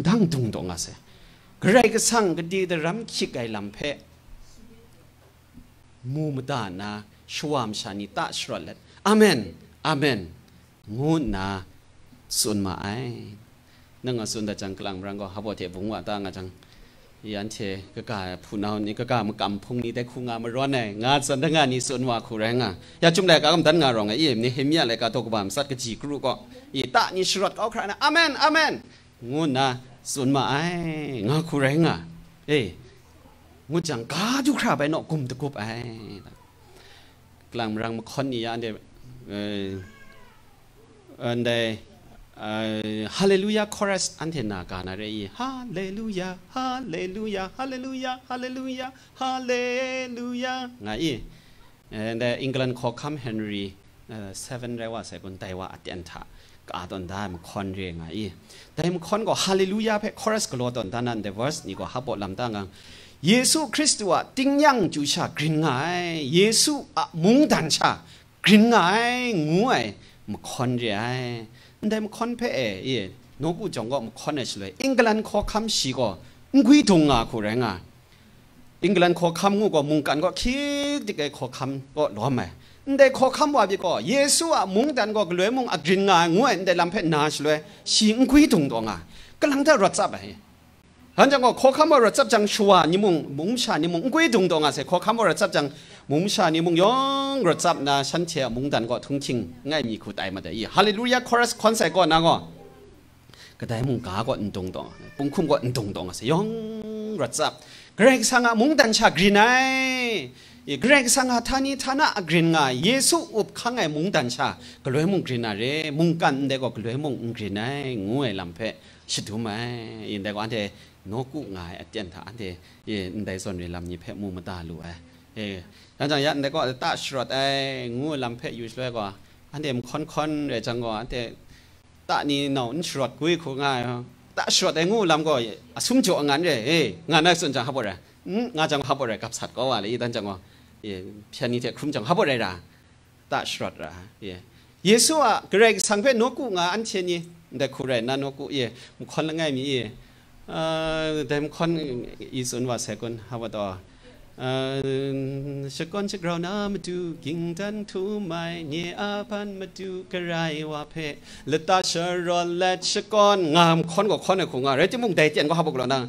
ดังตุงตงอาเซใครก็สั่งก็ดีแต่รำชิกไงลำเพมูมดานาชวามชานิตาชรเลตอเมนอเมนงูนาสุนมาไอนั่งสุนตาจังกลางรังก็ฮับว่เทวงว่าตางาจังยันเชก็กาผู้นานี่ก็กามกำพงนี้ได้คูงามร้อนไงงานสันทงานนี้ส่วนว่าคู่แรงอ่ะอยากจุ่มแรกก็รมตันงานรองไอ้เอ็มนี่เฮมีอะไรก็ตกบามสัตว์กจีกรูก็อีตานี่ชรดเอาใครนะอเมนอเมนงูนะส่วนมาไอ้งาคู่แรงอ่ะเอ้งูจังกาจุคราไปนอกกลุ่มตะกุบไอ้กลางรังมคอนนี่ยันเดเอออันเดฮาเลลูยาคอรัสอันเทนากานอะไรฮาเลลูยาฮาเลลูยาฮาเลลูยาฮาเลลูยาฮาเลลูยาไงอีแต่อังกฤษขอคำเฮนรีเซเว่นเรียกว่าเสกุนไตว่าอัตยันทะก็อาตอนได้มคอนเรียงไงอีแต่มคอนก็ฮาเลลูยาเพคอรัสก็รอตอนดานนั้นเดวอร์สนี่ก็ฮับบอลำตั้งกันเยซูคริสต์ว่าติ้งยังจูชากรินไงเยซูอะมุงดันชากรินไงงวยมคอนเรียงเด่มคอคนเพ่เอเนูกูจงก็มันคนเอชเลยอังกฤษข้อคำสิก็กุยตงอ่ะคุเรงอ่ะอังกฤษข้อคำงูก็มุงกันก็คิดที่แข้อคำก็ร้อไหมแต่ข้อคำว่าพี่ก็เยซูอ่ะมุงแต่ก็เหลือมุงอัดรินอานงูแต่ลำเพ่นาชเลยสิงกุยตงตงอ่ะกำลังจะรัดจับไปฮันจังก็ข้อคำว่ารัดจับจังชัวนี่มุงมุงชานี่มุงกุยตงตงอ่ะเสข้อคำว่ารัดจับจังมุงชานี่มุงยองกระจับนะฉันเชื่อมุงดันก็ทุ่งชิงง่ายมีคุดไอมาแต่อีฮาเลลูยาคอรัสคอนเสิร์ตก็นะก็ก็ได้มุงกาก็อันตรงตงปุ่งคุ้มก็อันตรงตงอ่ะสิยองกระจับเกรกสังะมุงดันชากรีนไยเกรกสังหาท่านีท่านะกรีนไงเยซูอุบข้างไงมุงดันชาก็เลยมุงกรีนอะไรมุงกันเด็กก็เลยมุงกรีนไงงูไอลำเพะชิดูไหมอินเด็กอันเดนกุงไงอาจารย์ท่านเดยินเด็กส่วนเรื่องลำนี้เพะมูมาตาลู่ไอเออแล้วจังยัดในก็ตาชรดไอ้งูลำเพยอยู่ช่วยกว่าอันเดมค่อนค่อนเดี๋ยวจังกว่าอันเดตานี่หนอนชรดกุยคงง่ายฮะตาชรดไอ้งูลำก็สุ่มจ่องานเลยเอ้งานนั้นส่วนจังฮับบ่ได้งานจังฮับบ่ได้กับสัตว์ก็ว่าเลยดันจังว่าเออเพียงนี้เถอะคุ้มจังฮับบ่ได้ละตาชรดละเออเยซูอ่ะเกรงสังเวยนกุงาอันเชนี่แต่คุเรนันนกุเอมคนละง่ายมีเอเอ่อแต่มคนอีสุนว่าเสกุนฮับบ่ต่อชกอนชกรานามาดูกิ่งทันทูไม่เนียอาพันมาดูกระไรว่าเพลตาชรอนและชกอนงามคนกว่าคนในของอะไรจะมุ่งใดเจียนก็ฮับกเรานง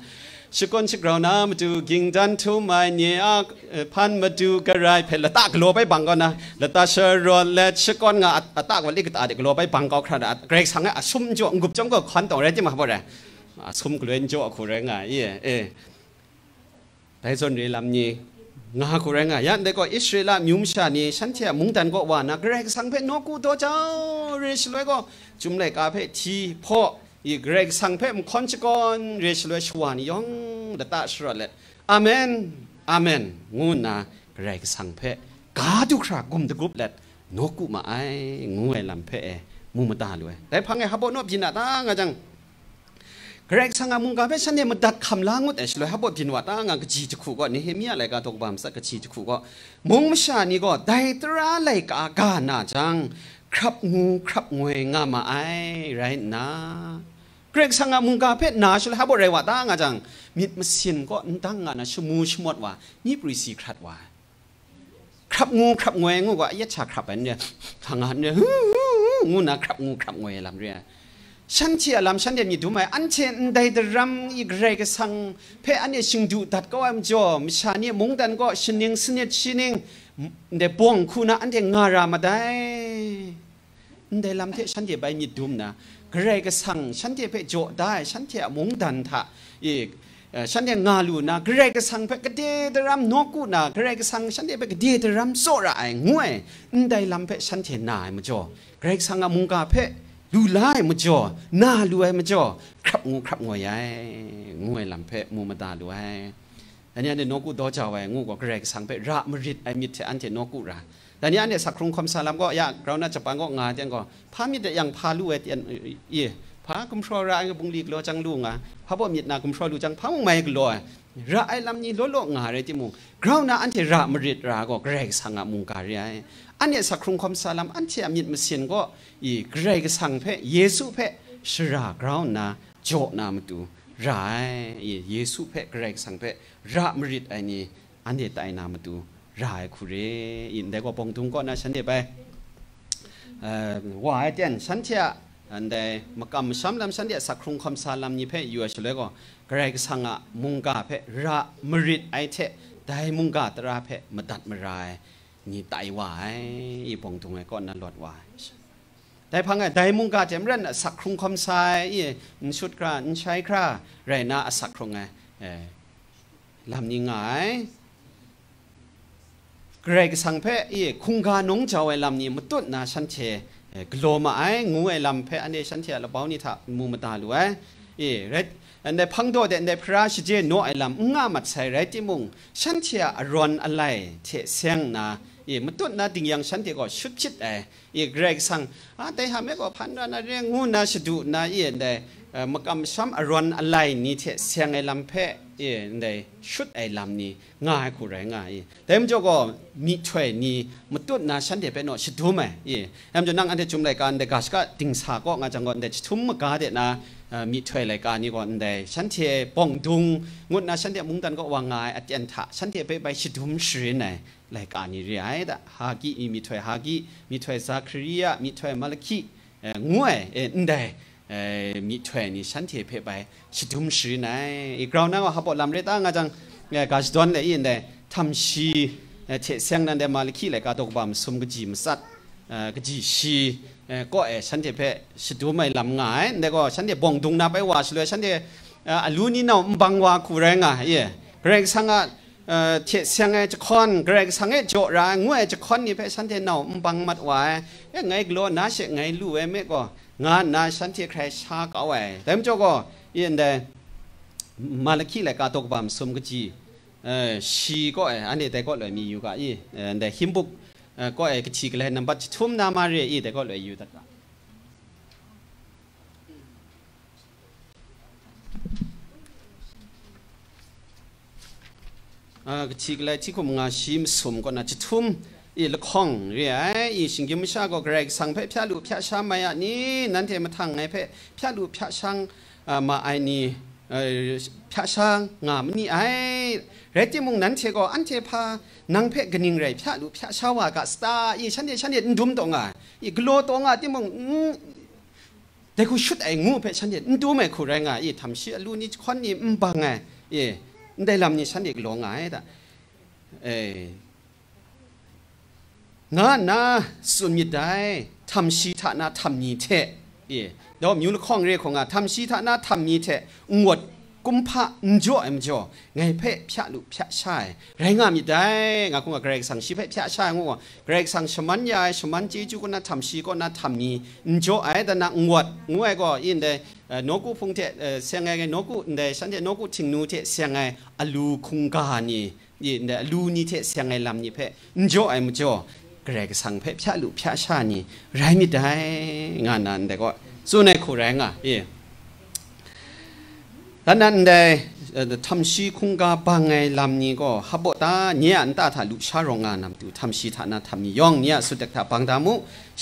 ชกอนชกรานามาดูกิ่งทันทูไม่เนียอาพันมาดูกระไรเพลตากลัวไปบังก่อนนะลตาชรอนและชกอนงาอัตตากวันนี้กตาเด็กลัวไปบังก็ครั้เกรงสังเกตสุ่มจวงกุบจงก็คันต่ออะไรจะมาบอกเลยสุ่มกลัวจวงคุเรง่อ่ะเอะ tại dân để làm gì nga cô rằng à yan đây có Israel nhúng xa ni sẵn chia muốn tàn có và na Greg sang phép nó cú to cháu Israel có chúng này cà phê chi po y Greg sang phép một con chỉ con Israel xóa ni yong đã ta sửa lại. Amen Amen ngu na Greg sang phép cả tu khra cùng được group lại, nó cú mà ai ngu làm phép e. mu mà ta luôn đấy nghe hấp habo nó bị nát ta ngay chăng? เรกสังมุงกับเช่นเนี่ยมดัดคำลางหดเอชลลยฮับบดินวัดางกจีจคู่ก็นี่เฮมีอะไรกตกบามสักกจีจคู่ก็มุงมชานี่ก็ได้ตราไหลกากานาจังครับงูครับงวยงามาไอไรนะเกรงสังมุงกาเพศนาชลฮับบไรวัดางจังมิดมาเสียนก็ตั้งงานนะชมูชมดว่านี่ปริสีครัดว่าครับงูครับงวยงูก็ยัดชาครับอันเนี่ยทางงานเนี่ยงูนะครับงูครับงวยลำเรียฉันเชียร์ลำฉันเดียนี่ดูไหมอันเช่นได้ดรมอีกเรกสังเพออันเนี้ชิงดูตัดก็อันจอมชานี่ยมงดันก็ชินิงสเนชินิงเดปวงคูณนะอันเดียงารามาได้ได้ลำเทฉันเดียไปนี่ดูมนะเรกสังฉันเดียไปโจได้ฉันเทียมงดันทะอีกฉันเดียงาลูนะเรกสังเพกเดเดรมนกูนะเรกสังฉันเดียไปกเดเดรมโซระไอ้งวยได้ลำเพฉันเทียนายมาจอเรกสังอะมงกาเพดูไล่มาจ่อหน้าดูไอ้มาจ่อครับงูครับงวยไอ้งูยลำเพะมูมาตาดูไอ้อันนี้เนี่ยนกูดอจ่าไว้งูก็เกรกสังเพระมริดไอ้มิดเทอันเทนกูระแต่เนี้ยเนี่ยสักครุงคำสาลามก็ยากเราน่าจะปังก็งาเทียงก็พามิดยังพาลู่ไอ้เตียนเอ่พากุมชอรายกับุงลีกลัวจังลู่ง่ะพาบ่มิดนากุมชอลูจังพังไม่กลัวรไอ้ลำนี้โลโลงงาเลยทีมุงกราวน่ะอันที่ระมริดระก็เกรกสังอามุงการยายอันนี้สักครุงคาำสามอันที่อามิตรมสียนก็อีเกรกสังเพเยซูเพชระกราวน่ะจบนามตูรไอ้เยซูเพเกรกสังเพระมริดไอ้นี้อันนี้ตายนามตูรไอ้คุเรอินแต่ก็ปองทุงก็น่ะฉันเดี๋ยวไปเอว่าไอ้เจนฉันเชื่ออันใดมากำช้ำลำสันเดียสักครุงคำสาลำนี้เพ่อยู่เฉลยก็เกรก็สังะมุงกาเพ่ระมริดไอเทได้มุงกาตราเพ่มาดัดมารายนี่ไตวายอีปงตรงไอ้ก้อนนั่นหลอดวายแต่พังไงได้มุงกาเจมเรนสักครุงคำสายอีนชุดกราใช้คราไรน่าสักครุงไงลำนี้ไงเกรกสังเพอีคุงกาหนงเจ้าไอลำนี้มาตุ้นนาชันเชกลัวมาไอ้งูไอ้ลำเพออันนี้ฉันเทียระเบ้านี่ทับมูมาตาลวยเอเรดอันในพังโดเดในพระชิเจโนไอ้ลำง่ามัดใส่ไรที่มุงฉันเทียรอนอะไรเทเสียงนะเอ๋มันตุนนาดิ่งยังฉันเดียก็ชุดชิดเอ๋เอ๋เกรกสังอ่ะแต่หาไม่ก็พันนาเรื่องงูนาชดูนาเอ๋เดมกำัมอรอนอะไรนี่เทเสียงไอ้ลำเพะเอ่ในชุดไอ้ลำนี้ง่ายคุรง่ายแต่มจ่ก็มีช่วยนี่มาตุนนะฉันเดี๋ยวไปนอชุดทุ่มไอ้เอ๋แอมจะนั่งอันเดจุมรายการเด็กกาสก็ติงสาก็งาจังก่อนเดชทุ่มมกาเดนะมีช่วยรายการนี้ก่อนเดฉันเทปองดุงงดนะฉันเดี๋ยวมุงตันก็วางง่ายอาจารย์ถะฉันเดี๋ยวไปไปชุดทุ่มสื่อไหรายการนี้เรียกไอ้่ฮากิมีช่วยฮากิมีช่วยซาคริยามีช่วยมาลคิงวยเอ็นเดมีถ้วยนี่ฉันเทเพไปชิดุมชีไหนอีกเราวนั้นว่าฮบบอลำเรต้างาจังเกาจดอนเลยอินเดทำชีเอทเสียงนั่นเดมาลิกี้เลยกาตกบามสมกจิมสัตกจิชีเออ่ก็เออฉันเทเพชิดุมไม่ลำงายแต่ก็ฉันเทบงดุงนับไปว่าเฉลยฉันเทอลูนี่เราบังว่ากูแรงอ่ะเอ่แรงสังอ่ะเอ่อเสียงไอ้จะคอนเกรงสังไอจรางวยจะคอนนี่เพฉันเทนเอาบังมัดไว้เออไงกลัวนาเสชไงรู้ไอ้เมก็งานนาฉันที่ใครชากเอาไว้แต่มจก็ยันเดมาลคีแหละกาตกบามสมกจีเออชีก็เออันนี้แต่ก็เลยมีอยู่กะอีเออแต่หิมบุกก็เอกชีก็เลยนับบัตชุมนามาเรียอีแต่ก็เลยอยู่ตัดกะอ่ากชีก็เลยที่คุมงาชิมสมก็น่าจะทุ่มอีละคงเรียอีสิ่งที่ม่ชาก็เกรงสังเพพยาลูพิาชามาอานนี้นั่นเทมาทางไงเพพยาลูพิาช่างมาไอนี่พิาช่างงามนี่ไอเรจิมุงนั้นเทก็อันเทพานังเพกนิงไรพยาลูพิาชาวากัสตาอีฉันเดียฉันเดียดุมตองอ่ะอีกลัวตองอ่ะที่มึงแต่กูชุดไองูเพฉันเดียดูไม่คู่แรงอ่ะอีทำเชื่อลูนี่คนนี้อึมบังไงเอ่ได้ลำนี่ฉันเด็กหลงไงแต่เออငါနာစွမြတိုင်ทำชีทานาทำนี้เทเอ๋ดอมยูนข้องเรียกของงาทำชีทานาทำนี้เทงวดกุมพะอุจ่อเอ็มจ่อไงเพ่พะลุพะชายไรงามีได้งาคงกับเกรกสังชีเพ่พะชายงวเกรกสังชมันยายชมันจีจูก็น่าทำชีก็น่าทำนี้อุจ่อไอ้แต่นางวดงวยก็ยินได้นกูพงเทเสียงไงนกูเดฉันเทนกูถิงนูเทเสียงไงอลูคุงกานี่ยินได้ลูนี่เทเสียงไงลำนี่เพ่อุจ่อไอ้มจ่อกรกสังเพพชาลุพชาชานีไรมิได้งานนั้นแต่ก็สู้ในคู่แรงอ่ะเอท่านนั้นได้ทำชีคุงกาบางไงลำนี้ก็ฮับบตาเนี่ยอันตาถาลุชาโรงงานนำตัวทำชีฐานะทำนย่องเนี่ยสุดเด็ดถาบางตามุ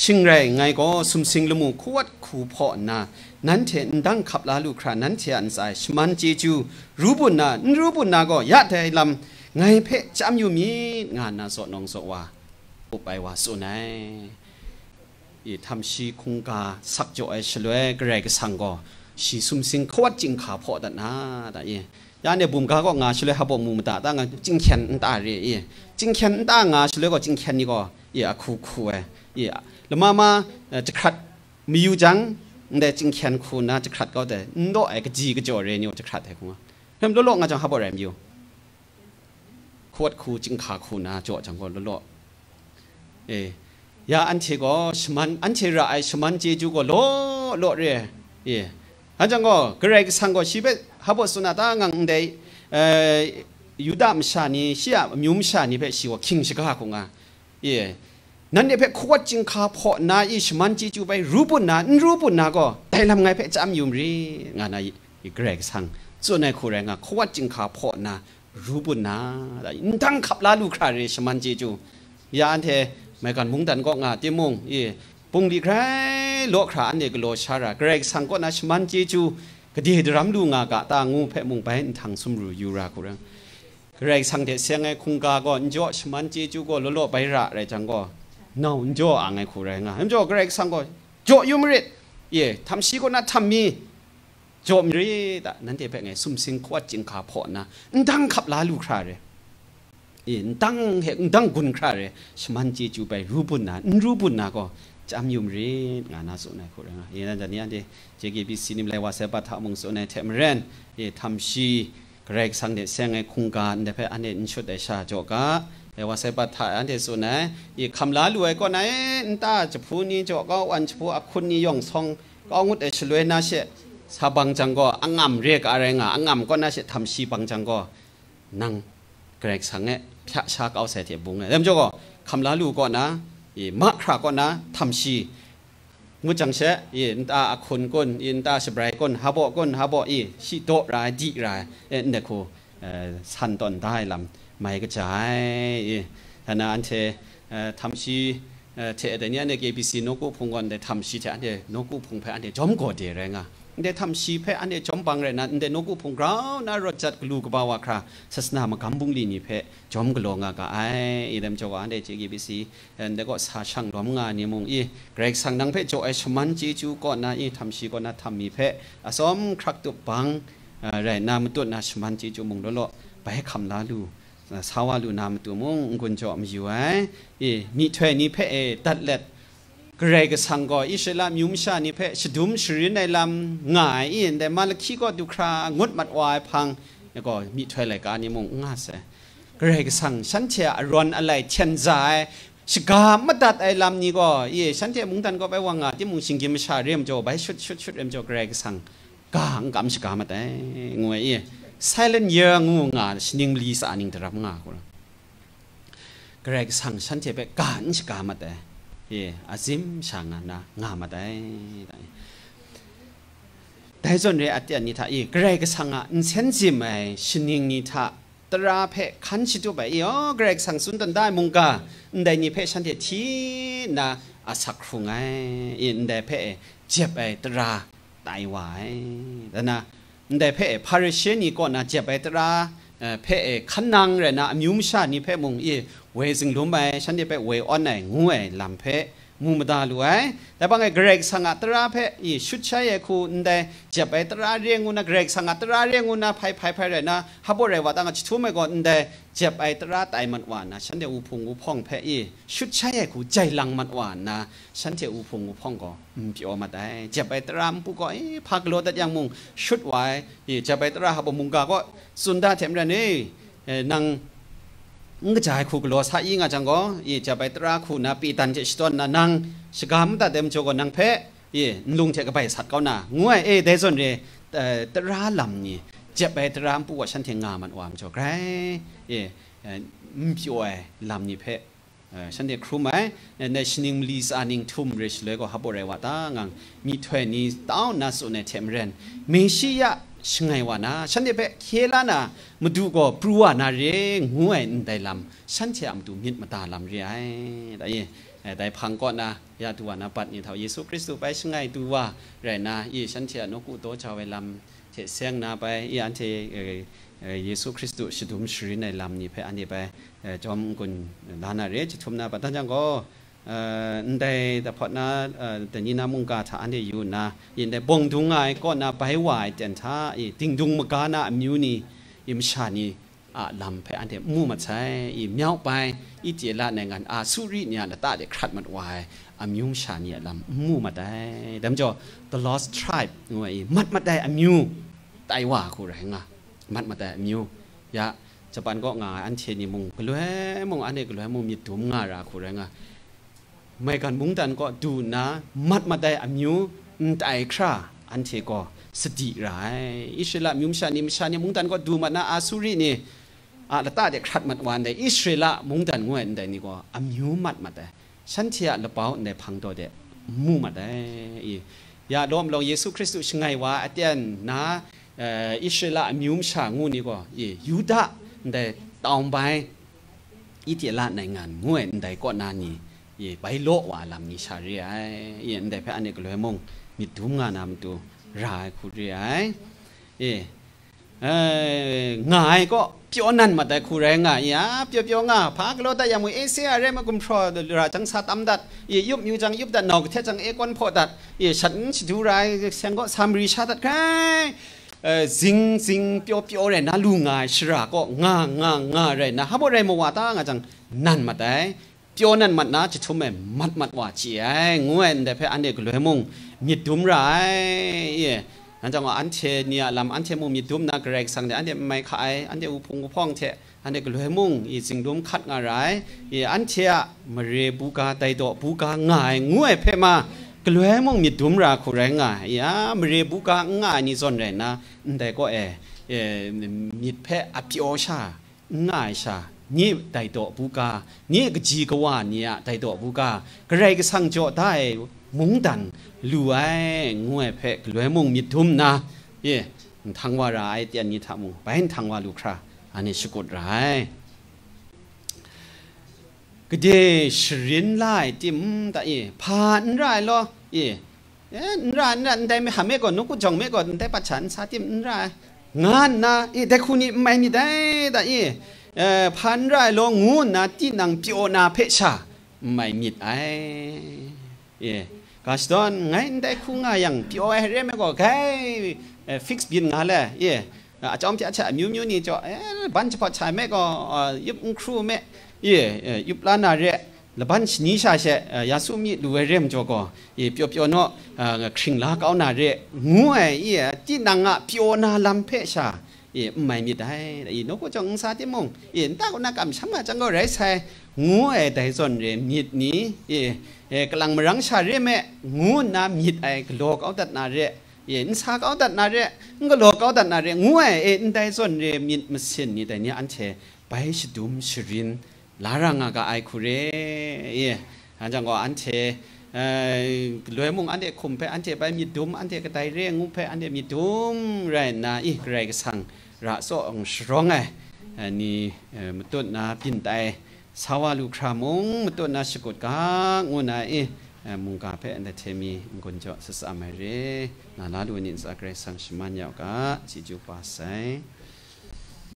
ชิงไรไงก็ซุมซิงละมูขวดขู่พอนานั้นเถนดังขับลาลูกครานั้นเถียนสายชมันเจจูรู้บุญนานรู้บุญนาก็ยะแต้ลำไงเพะจำอยู่มีงานนาสดนองสดว่าอุปไปว่าสุนัยอีทำชีคงกาสักจ่อยฉลวยกระไรก็สังก็ชีซุมซิงขวัดจิงขาพอดันนะแต่เอยาเนี่ยบุมกาก็งาฉลวยฮับบมุมตาตั้งจิงเขียนตาเรียจิงเขียนตางาฉลวยก็จิงเขียนนี่ก็เอียคูคูเอเอียแล้วมามาจะขัดมีอยู่จังแต่จิงเขียนคูนะจะขัดก็แต่โนไอกจีก็จ่อเรียนี่จะขัดแต่กูเพิ่มลดลงงาจังฮับบอะไรอยู่ขวดคูจิงขาคูนะจ่อจังก็ลดลง 예. 야안치고스만안치라아이스만제주고로로레 예. 한장고그래상고시베하버스나당강데에유담샤니시아뮴샤니베시고킹시가하고가 예. 난옆에코가찡카포나이스만제주바이루부나루부나고대람가옆에짬윰리나나이그렉상쪼네코랭아코가찡카포나루부나인당갑라루카레스만제주야한테ม่กันมุงดันก็งาเจียมุงอีปุงดีใครโลขาเนี่ยก็โลชาระเกรกสังก็นัชมันเจจูกดีดรัมดูงากะตางูเพมุงไปทางสมรูยูราคุรังเกรกสังเดเสียงไงคุงกาก็จ่อชมันเจจูก็โลโลไประไรจังก็น่าจ่ออ่างไงคุรงอ่ะจ่อเกรกสังก็จ่อยูมริดเี่ทำชีก็นัดทำมีจ่อมริดนั่นเดี๋ยวเป็นไงซุ่มซิงควัดจิงขาพอนะดังขับลาลูกคราเลย ndang he ndang gun kha re shman ji ju ko cham yum re na so na ko re nga ye na da ni an le wa se ba tha mung so na them ren ye tham shi greg sang de seng e khung ga ne pe an na ye kham la lu e ko na e nta กรกสังเงพะชากเอาเสถียบุงเงเริ่มจากคำลาลูก่อนนะอีมะคราก่อนนะทำชีมุจังเชอินตาคนก้นอินตาสบรายก้นฮับบอก้นฮับบออีชิโตรายจีรายเอ็นเดคูสันตอนได้ลำไม่กระจายธนาอันเอทำชีเชแต่เนี้ยในเกบีซีนกูพงกอนแต่ทำชีเชอันเดนกูพงไพอันเดจอมกอดเดียแรงอ่ะเดทำชีเพอันเดจอมบังเรนันเดนกุพงกราวน่ารจัดกลูกบ่าวคราศาสนามกำบุงลีนี่เพจอมกลงากาไออีเดมจวานเดจีกบีซีเดก็สาชังรวมงานนิมงอีเกรกสังนังเพจไอชมันจีจูก่อนนาอีทำชีก่อนนาทำมีเพอสมครักตุบังเรนามตุนาชมันจีจูมงโลไปให้คำลาลูสาวาลูนามตุมงกุญจอมอยู่ไออีมีเทนี่เพตัดเล็ดกรกสังกออิสลามยุมชานิเพชดุมชรินในลำง่ายอินแต่มาลขี้ก็ดูครางดมัดวายพังแล้วก็มีถ้วยรายการนี้มงง่าเสกรกสังฉันเชียรอนอะไรเชนใจสกามัดัดไอ้ลำนี้ก็เย่ฉันเชียมุงตันก็ไปว่างาที่มุงชิงกิมชาเรียมโจไปชุดชุดชุดเรียมโจกรกสังกางกำสกามาแต่งวยเย่ไซเลนยังงูงานสิ่งลีสานิงตรับงาคนกรกสังฉันเชียไปการสกามาแต่ 예, 아짐샹나나나마다이다이존레아티아니타이그레그상아인센지마이신닝니타드라페칸시도바이요그레그상순던다뭔가인다니페션데티나아사크룽아이인데페제베드라다이와이다나인데페파르시니꼬나제베드라페칸낭레나뮤미샤니페몽이เวสิงลุมไปฉันจะไปเวออนไหนงูไอ้ลำเพะมูมดาลุไอแต่บางไอ้เกรกสังกัตระเพะอีชุดใช้คูนเด้จะไปตระเรียงงูนะเกรกสังกัตระเรียงงูนะไพ่ไพ่ไพ่เลยนะฮับบุเรว่าตั้งชุดทุ่มก่อนเด้จะไปตระไตมันหวานนะ ฉันจะอุพงอุพองเพอีชุดใช้คูใจลังมันหวานนะ ฉันจะอุพงอุพองก่อพี่ออกมาได้จะไปตรามปุกก็พักโลดัดยังมุง ชุดไว้ีจะไปตระฮับบุมุงกาก็สุนดาเทมเรนี่นางငကြိုင်ခုကလောစာအင်းငါจังကောယေချပိုင်တရာခုနာပီတန်ချက်စတောနာနန်းစကမ်တာတမ်ချောကနန်းဖဲယေလုံချက်ကပိုင်စတ်ကောနာငွေအေဒဲဇွန်ရေတရာလမ်နီချက်ပိုင်တရာမ်ပူဝရှန်ထေငါမန်ဝမ်ချောကရိုင်ယေမပြိုလမ်နီဖဲฉันเด็กครูไหมในชนิงลีสอานิงทุ่มริชเลยก็ฮับโบเรวาตางังมีถ้วยนี้ต้านาสุในเทมเรนเมชิยะชิงไงวะนะฉันเดี๋ยวไปเคล้านะมาดูก็ปลัวนะเรื่องหัวได้ลำฉันเชื่อมดูมิดมาตาลำเรื่อยแต่ยังแต่พังก่อนนะยาตัวนะปัดเนี่ยเท่าเยซูคริสต์ไปชิงไงดูว่าไรนะยี่ฉันเชื่อนกุโตชาวเวลำเชื่อเสียงนะไปอีอันเทเยซูคริสต์ชุดุมชรีในลำนี้ไปอันนี้ไปจอมกุนลานาเรจุทุมนาปัตตันจังก็แต่แต่พอนะแต่นี่นะมุงกาถาอันเดียวนะยินแต่บงทุงไงก็นะไปไหวเจนท่าอีติงดุงมกานะมิวนี่อิมชานีอาลำไปอันเดียมู่มาใช้อีเมียวไปอีเจละในงานอาสุริเนี่ยตาเด็กขัดมันวายอามิวชานีลำมู่มาได้ดัมจ่อ the lost tribe งวยมัดมาได้อามิวไต้ว่าคู่แรงอ่ะมัดมาได้อามิวยะจะปันก็งาอันเชนีมุงกลัวมุงอันเอกลัวมุงมีถุงงาราคู่แรงอ่ะไม่กันมุงตันก็ดูนะมัดมาได้อามิวแต่ไอคราอันเทก็สติร้ายอิสระมิมชานิมชานิมุงตันก็ดูมันนะอาสุรินี่อาลตาเด็กขัดมัดวันได้อิสระมุงตันงวยได้นี่ก็อามิวมัดมาได้ฉันเชียละเปาในพังตัวเด็กมู่มาได้ย่าดอมลงเยซูคริสต์ชงไงวะอาเาียนนะอิสระมิมชางูนี่ก็ยูดาได้ตองไปอิเจลาในงานงวยได้ก็นานี้ ye bai lo wa lam ni sa ri ai ye nde phe ane ko le mong mi tu nga nam tu ra khu ri ai ye eh, ngai ko pyo nan ma da khu re nga ya ah, pyo pyo nga pha ko lo da ya mu e se are ma kum thro ra chang sa tam dat ye yup nyu chang yup da nok the chang e kon pho dat ye shan chi du rai sam ri sha dat kai eh, zing zing pyo pyo re na lu nga shra ko nga nga nga re na ha bo re mo ta nga chang nan ma dai จนันมัดนะจะทุ่มเอมัดมัดว่าเจียงวนแต่เพื่อันเด็กเลยมุงมีดุมไรเย่นั่นจังว่าอันเชเนี่ยลำอันเชมุงมีดุมนักเรกสังแต่อันเด็กไม่ขาย อันเด็กอุพงอุพองเชอันเด็กเลยมุงอีสิงดุมคัดงาไรเย่อันเชะมเรบูกาไตโตบูกาง่ายงวยเพื่อมา กลัวม่งมีดุมราคุแรงง่ายามเรบุกาง่ายนี่ส่วนแรนะแต่ก็เอเอมีเพ้อภิโอชาง่ายชานี่ไต่ตัผูกานี่ก็จีกว่านี่ไต่ตัวผูกาใครก็สั่งโจได้มุงดันรวยงวยเพกรวยมุงมิทุมนะเย่ทางวารายเตียนนี้ทำมุงไปทางวาลูคราอันนี้สกุลไรก็เดชรินไล่จิมตาเอผ่านไรหรอเอเอ๊ไรนั่นได้ไม่หาไม่ก่อนนุกุจงไม่ก่อนได้ปัจฉันสาติมร้านงานนะเอแต่คุณนี่ไม่นี่ได้ตาเอพันไรลงงูนาที่นางพิโอนาเพชาไม่มิดไอเย่ก็สตอนไงได้คู่ง่ายอย่างพิโอเรียไม่ก็แค่ฟิกซ์บินงาเลยเย่อาจอมจะจะมิวมิวนี่จะบันเฉพาะชายแม่ก็ยุบครูแม่เย่ยุบล้านนาเร่လဘန်ချနီရှာရှေယာဆုမီလူဝဲရင်ကြောကောေပျော်ပျော်နောခရင်လာကောင်းနာတဲ့ငွဲ့ဤတိနငါပျော်နာလမ်ဖဲရှာ 예, 엄마의 미다 이 놓고 정사디 몽 예, 따고나 감사마 장거 레세 ngu에 대해선 예, 밑니 예, 예, 그랑 머랑 샤레메 ngu나 밑에 글록 아웃다나레 예, 인사가 아웃다나레 글록 아웃다나레 ngu에 에 대해선 예, 밑 무슨니 되니 안체 바이시 둠 시린 라랑아가 아이쿠레 예, 안장거 안체 ลอยมุงอันเดคุมเพอันเจไปมีดุมอันเจกไตเรียงงูเพอันเดมีดุมไรนาอีไรก็สังระโซองสรองไงนี่มตุนนาปินไตสาวลูครามงมตุนนาสกุดกางูนาเอมุงกาเพอันเดเทมีกุนจอสสามเรนาลาลูนินสักเรสังชมันยาวกาจิจูปาไซ